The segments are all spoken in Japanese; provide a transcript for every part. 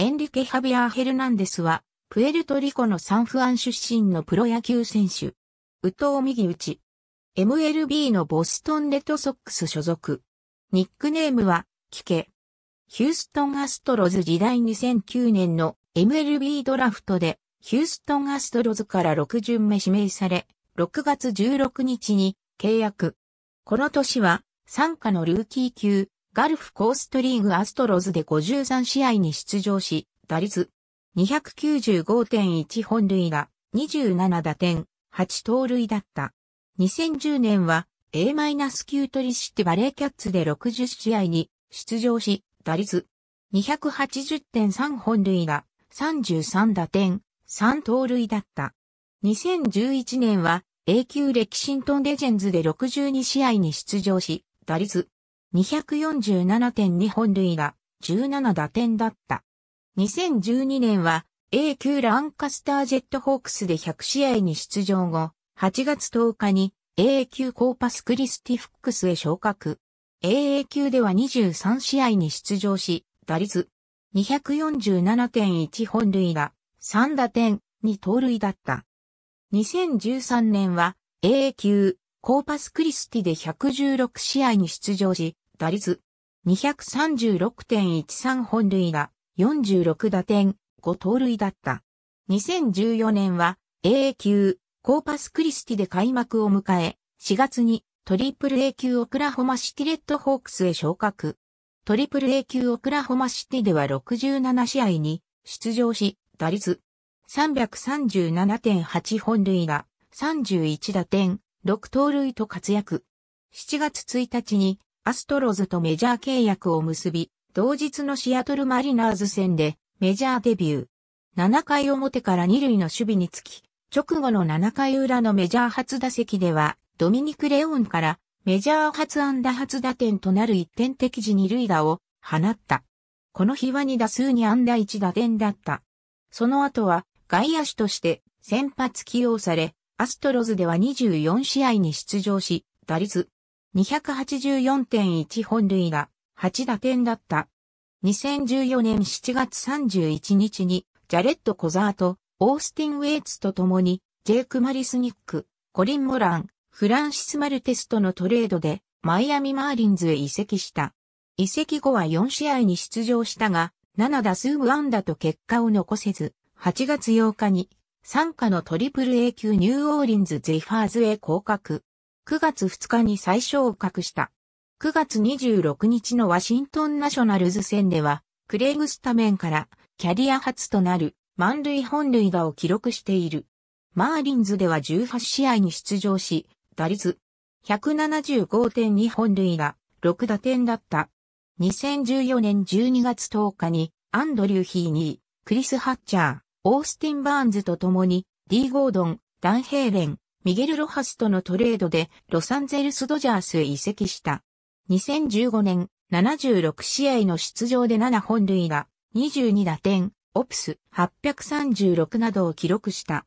エンリケ・ハビアー・ヘルナンデスは、プエルトリコのサンフアン出身のプロ野球選手。宇藤右打ち。MLB のボストンレッドソックス所属。ニックネームは、キケ。ヒューストンアストロズ時代2009年の MLB ドラフトで、ヒューストンアストロズから6巡目指名され、6月16日に契約。この年は、参加のルーキー級、ガルフコーストリーグアストロズで53試合に出場し、打率295.1本塁打、27打点、8盗塁だった。2010年は A-9 トリシティバレーキャッツで60試合に出場し、打率280.3本塁打、33打点、3盗塁だった。2011年は A 級レキシントンレジェンズで62試合に出場し、打率247.2本塁打、17打点だった。2012年は A 級ランカスタージェットホークスで100試合に出場後、8月10日に A 級コーパスクリスティフックスへ昇格。AA 級では23試合に出場し、打率247.1本塁打、3打点、に盗塁だった。2013年は AA 級コーパスクリスティで116試合に出場し、打率236.13本塁打、46打点、5盗塁だった。2014年は AA 級コーパスクリスティで開幕を迎え、4月にトリプル A 級オクラホマシティレッドホークスへ昇格。トリプル A 級オクラホマシティでは67試合に出場し、打率337.8本塁打、31打点、6盗塁と活躍。7月1日にアストロズとメジャー契約を結び、同日のシアトルマリナーズ戦でメジャーデビュー。7回表から2塁の守備につき、直後の7回裏のメジャー初打席では、ドミニク・レオンからメジャー初安打初打点となる一点的時2塁打を放った。この日は2打数に安打1打点だった。その後は外野手として先発起用され、アストロズでは24試合に出場し、打率284.1本塁打、8打点だった。2014年7月31日に、ジャレット・コザート、オースティン・ウェイツと共に、ジェイク・マリスニック、コリン・モラン、フランシス・マルテスとのトレードで、マイアミ・マーリンズへ移籍した。移籍後は4試合に出場したが、7打数無安打と結果を残せず、8月8日に、参加のトリプル A 級ニューオーリンズ・ゼファーズへ降格。9月2日に初昇格した。9月26日のワシントンナショナルズ戦では、クレイグスタメンからキャリア初となる満塁本塁打を記録している。マーリンズでは18試合に出場し、打率175.2本塁打、6打点だった。2014年12月10日にアンドリュー・ヒーニー、クリス・ハッチャー、オースティン・バーンズと共にディー・ゴードン、ダン・ヘーレン、ミゲル・ロハスとのトレードでロサンゼルス・ドジャースへ移籍した。2015年、76試合の出場で7本塁打、22打点、オプス836などを記録した。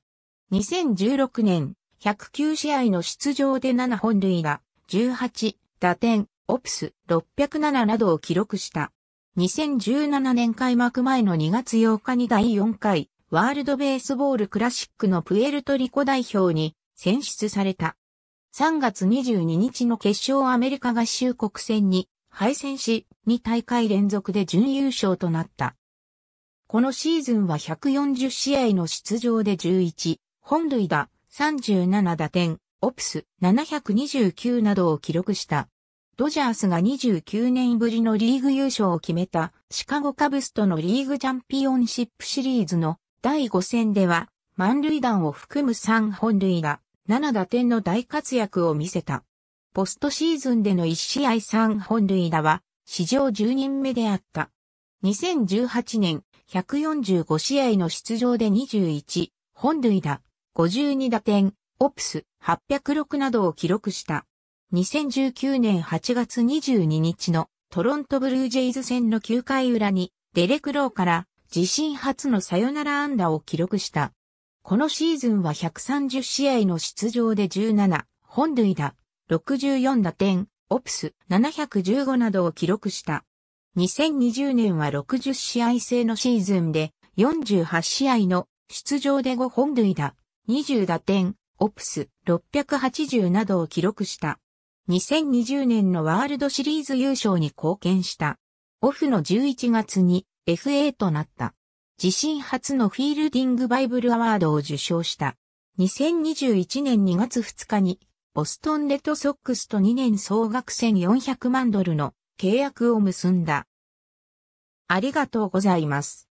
2016年、109試合の出場で7本塁打、18打点、オプス607などを記録した。2017年開幕前の2月8日に第4回、ワールドベースボールクラシックのプエルトリコ代表に選出された。3月22日の決勝アメリカ合衆国戦に敗戦し、2大会連続で準優勝となった。このシーズンは140試合の出場で11、本塁打、37打点、オプス729などを記録した。ドジャースが29年ぶりのリーグ優勝を決めたシカゴカブスとのリーグチャンピオンシップシリーズの第5戦では満塁弾を含む3本塁打、7打点の大活躍を見せた。ポストシーズンでの1試合3本塁打は、史上10人目であった。2018年、145試合の出場で21、本塁打、52打点、オプス、806などを記録した。2019年8月22日のトロントブルージェイズ戦の9回裏に、デレクローから自身初のサヨナラ安打を記録した。このシーズンは130試合の出場で17、本塁打、64打点、オプス715などを記録した。2020年は60試合制のシーズンで48試合の出場で5本塁打、20打点、オプス680などを記録した。2020年のワールドシリーズ優勝に貢献した。オフの11月に FA となった。自身初のフィールディングバイブルアワードを受賞した。2021年2月2日に、ボストンレッドソックスと2年総額1400万ドルの契約を結んだ。ありがとうございます。